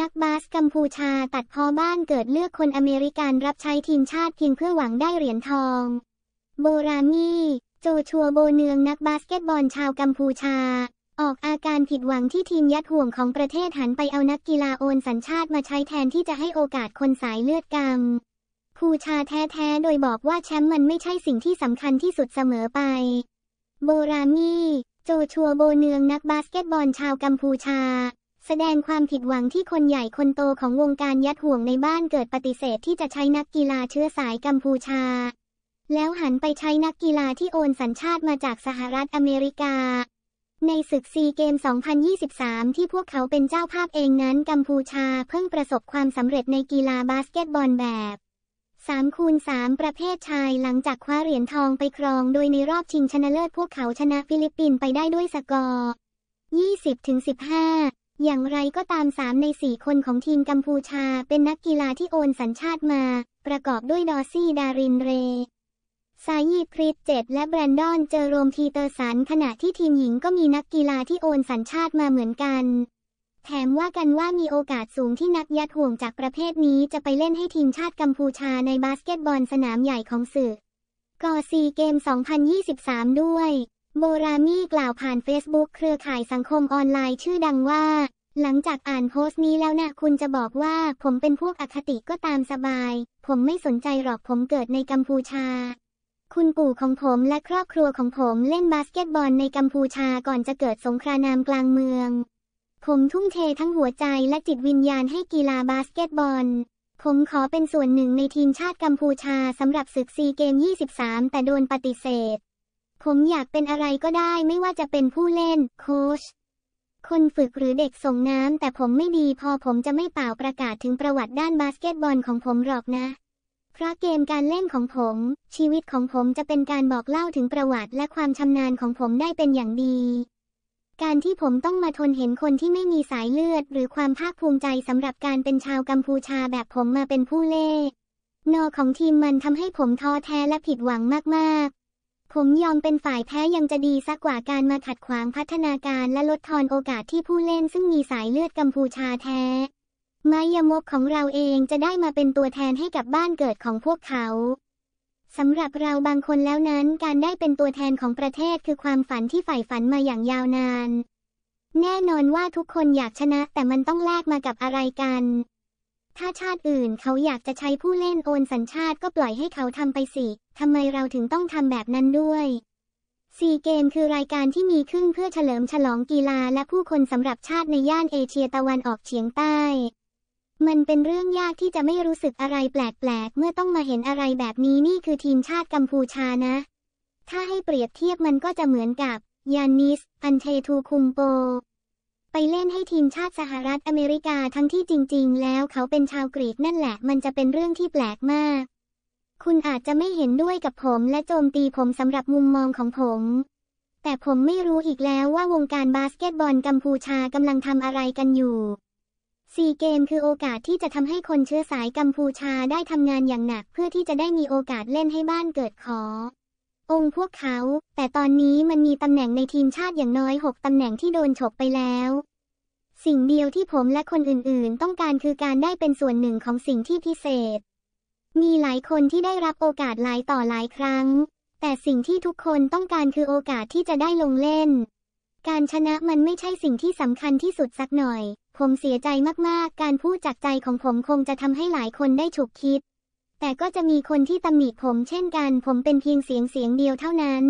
นักบาสกัมพูชาตัดพอบ้านเกิดเลือกคนอเมริกันรับใช้ทีมชาติเพียงเพื่อหวังได้เหรียญทอง โบรามี โจชัว โบเนืองนักบาสเกตบอลชาวกัมพูชา ออกอาการผิดหวังที่ทีมยัดห่วงของประเทศหันไปเอานักกีฬาโอนสัญชาติมาใช้แทนที่จะให้โอกาสคนสายเลือดกังพูชาแท้ๆ โดยบอกว่าแชมป์มันไม่ใช่สิ่งที่สำคัญที่สุดเสมอไป โบรามี โจชัว โบเนือง นักบาสเกตบอลชาวกัมพูชาแสดงความผิดหวังที่คนใหญ่คนโตของวงการยัดห่วงในบ้านเกิดปฏิเสธที่จะใช้นักกีฬาเชื้อสายกัมพูชา แล้วหันไปใช้นักกีฬาที่โอนสัญชาติมาจากสหรัฐอเมริกา ในศึกซีเกม 2023 ที่พวกเขาเป็นเจ้าภาพเองนั้นกัมพูชาเพิ่งประสบความสำเร็จในกีฬาบาสเกตบอลแบบ 3คูณ3ประเภทชายหลังจากคว้าเหรียญทองไปครองโดยในรอบชิงชนะเลิศพวกเขาชนะฟิลิปปินส์ไปได้ด้วยสกอร์20-15อย่างไรก็ตามสามในสี่คนของทีมกัมพูชาเป็นนักกีฬาที่โอนสัญชาติมา ประกอบด้วยดอซี่ดารินเร ซายีคริสเจตและแบรนดอนเจอโรมทีเตอร์สันขณะที่ทีมหญิงก็มีนักกีฬาที่โอนสัญชาติมาเหมือนกัน แถมว่ากันว่ามีโอกาสสูงที่นักยัดห่วงจากประเภทนี้จะไปเล่นให้ทีมชาติกัมพูชาในบาสเกตบอลสนามใหญ่ของสื่กกอซีเกม2023 ด้วยโบรามี่กล่าวผ่านเฟซบุ๊กเครือข่ายสังคมออนไลน์ชื่อดังว่า หลังจากอ่านโพสต์นี้แล้วนะคุณจะบอกว่าผมเป็นพวกอคติก็ตามสบาย ผมไม่สนใจหรอกผมเกิดในกัมพูชา คุณปู่ของผมและครอบครัวของผมเล่นบาสเกตบอล ในกัมพูชาก่อนจะเกิดสงครามกลางเมือง ผมทุ่มเททั้งหัวใจและจิตวิญญาณให้กีฬาบาสเกตบอล ผมขอเป็นส่วนหนึ่งในทีมชาติกัมพูชาสำหรับศึกซีเกม 23 แต่โดนปฏิเสธผมอยากเป็นอะไรก็ได้ไม่ว่าจะเป็นผู้เล่นโค้ชคนฝึกหรือเด็กส่งน้ำแต่ผมไม่ดีพอผมจะไม่เป่าประกาศถึงประวัติด้านบาสเกตบอลของผมหรอกนะ เพราะเกมการเล่นของผม ชีวิตของผมจะเป็นการบอกเล่าถึงประวัติ และความชำนาญของผมได้เป็นอย่างดี การที่ผมต้องมาทนเห็นคนที่ไม่มีสายเลือด หรือความภาคภูมิใจสำหรับการเป็นชาวกัมพูชาแบบผมมาเป็นผู้เล่นนอของทีมมันทำให้ผมท้อแท้และผิดหวังมากๆผมยอมเป็นฝ่ายแพ้ยังจะดีสักกว่าการมาขัดขวางพัฒนาการและลดทอนโอกาสที่ผู้เล่นซึ่งมีสายเลือดกัมพูชาแท้มายมกของเราเองจะได้มาเป็นตัวแทนให้กับบ้านเกิดของพวกเขาสำหรับเราบางคนแล้วนั้น การได้เป็นตัวแทนของประเทศคือความฝันที่ใฝ่ฝันมาอย่างยาวนาน แน่นอนว่าทุกคนอยากชนะแต่มันต้องแลกมากับอะไรกันถ้าชาติอื่นเขาอยากจะใช้ผู้เล่นโอนสัญชาติก็ปล่อยให้เขาทำไปสิ ทำไมเราถึงต้องทำแบบนั้นด้วยซีเกมคือรายการที่มีขึ้นเพื่อเฉลิมฉลองกีฬาและผู้คนสำหรับชาติในย่านเอเชียตะวันออกเฉียงใต้ มันเป็นเรื่องยากที่จะไม่รู้สึกอะไรแปลกๆเมื่อต้องมาเห็นอะไรแบบนี้นี่คือทีมชาติกัมพูชานะ ถ้าให้เปรียบเทียบมันก็จะเหมือนกับยานิสอันเททูคุมโปไปเล่นให้ทีมชาติสหรัฐอเมริกาทั้งที่จริงๆ แล้วเขาเป็นชาวกรีกนั่นแหละมันจะเป็นเรื่องที่แปลกมาก คุณอาจจะไม่เห็นด้วยกับผมและโจมตีผมสำหรับมุมมองของผม แต่ผมไม่รู้อีกแล้วว่าวงการบาสเกตบอลกัมพูชากำลังทำอะไรกันอยู่ซีเกมคือโอกาสที่จะทำให้คนเชื้อสายกัมพูชาได้ทำงานอย่างหนักเพื่อที่จะได้มีโอกาสเล่นให้บ้านเกิดขอองค์พวกเขา แต่ตอนนี้มันมีตำแหน่งในทีมชาติอย่างน้อยหกตำแหน่งที่โดนฉกไปแล้ว สิ่งเดียวที่ผมและคนอื่นๆ ต้องการคือการได้เป็นส่วนหนึ่งของสิ่งที่พิเศษ มีหลายคนที่ได้รับโอกาสหลายต่อหลายครั้ง แต่สิ่งที่ทุกคนต้องการคือโอกาสที่จะได้ลงเล่น การชนะมันไม่ใช่สิ่งที่สำคัญที่สุดสักหน่อย ผมเสียใจมากๆ การพูดจากใจของผมคงจะทำให้หลายคนได้ฉุกคิดแต่ก็จะมีคนที่ตำหนิผมเช่นกันผมเป็นเพียงเสียงเสียงเดียวเท่านั้น